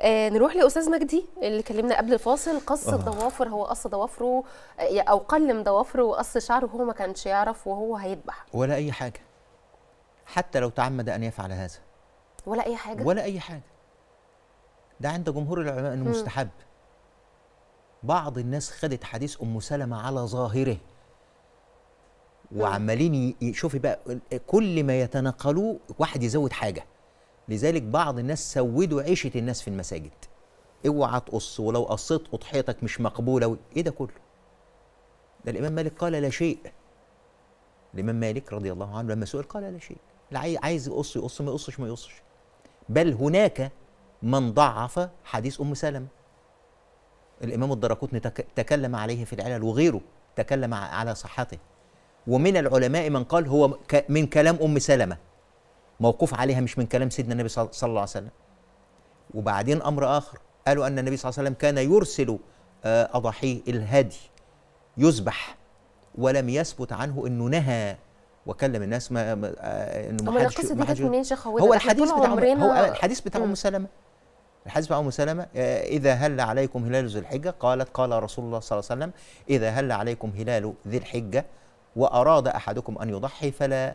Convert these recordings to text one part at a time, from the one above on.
آه نروح لاستاذ مجدي اللي كلمنا قبل الفاصل قص الضوافر آه. هو قص ضوافره او قلم ضوافره وقص شعره وهو ما كانش يعرف وهو هيذبح ولا اي حاجه حتى لو تعمد ان يفعل هذا ولا اي حاجه ولا اي حاجه ده عند جمهور العلماء انه مستحب بعض الناس خدت حديث ام سلمه على ظاهره وعمالين شوفي بقى كل ما يتناقلوه واحد يزود حاجه لذلك بعض الناس سودوا عيشه الناس في المساجد اوعى تقص ولو قصيت قطحيتك مش مقبوله ايه ده كله ده الامام مالك قال لا شيء الامام مالك رضي الله عنه لما سئل قال لا شيء عايز يقص يقص ما يقصش ما يقصش بل هناك من ضعف حديث ام سلمه الامام الدرقطني تكلم عليه في العلل وغيره تكلم على صحته ومن العلماء من قال هو من كلام ام سلمه موقوف عليها مش من كلام سيدنا النبي صلى الله عليه وسلم وبعدين امر اخر قالوا ان النبي صلى الله عليه وسلم كان يرسل آه، اضاحيه الهدي يذبح ولم يثبت عنه انه نهى وكلم الناس ما آه، انه ما حدش ما حدش منين شيخ هو الحديث بتاع هو الحديث بتاع ام سلمه الحديث بتاع ام سلمه آه، اذا هل عليكم هلال ذي الحجه قالت قال رسول الله صلى الله عليه وسلم اذا هل عليكم هلال ذي الحجه واراد احدكم ان يضحي فلا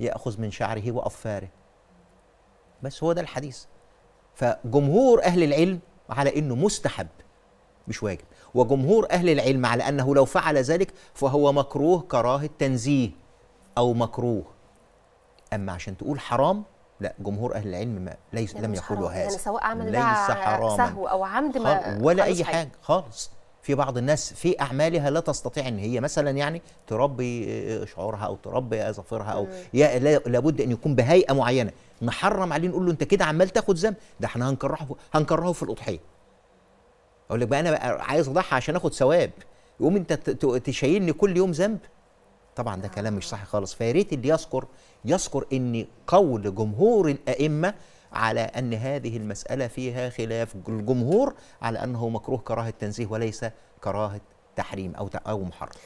يأخذ من شعره وأظفاره بس هو ده الحديث فجمهور أهل العلم على أنه مستحب مش واجب وجمهور أهل العلم على أنه لو فعل ذلك فهو مكروه كراهة تنزيه أو مكروه أما عشان تقول حرام لا جمهور اهل العلم ما ليس يعني لم يقولوا هذا يعني سواء عمل ليس حراما سهو او عمد ما ولا اي حاجه خالص في بعض الناس في اعمالها لا تستطيع ان هي مثلا يعني تربي آه، شعورها او تربي اظافرها او يا لابد ان يكون بهيئه معينه نحرم عليه نقول له انت كده عمال تاخد ذنب ده احنا هنكرهه هنكرهه في الاضحيه اقول لك بقى انا بقى عايز اضحي عشان اخد ثواب يقوم انت تشيلني كل يوم ذنب طبعا ده كلام مش صح خالص فيا ريت اللي يذكر يذكر ان قول جمهور الائمه على أن هذه المسألة فيها خلاف الجمهور على أنه مكروه كراهة تنزيه وليس كراهة تحريم أو محرم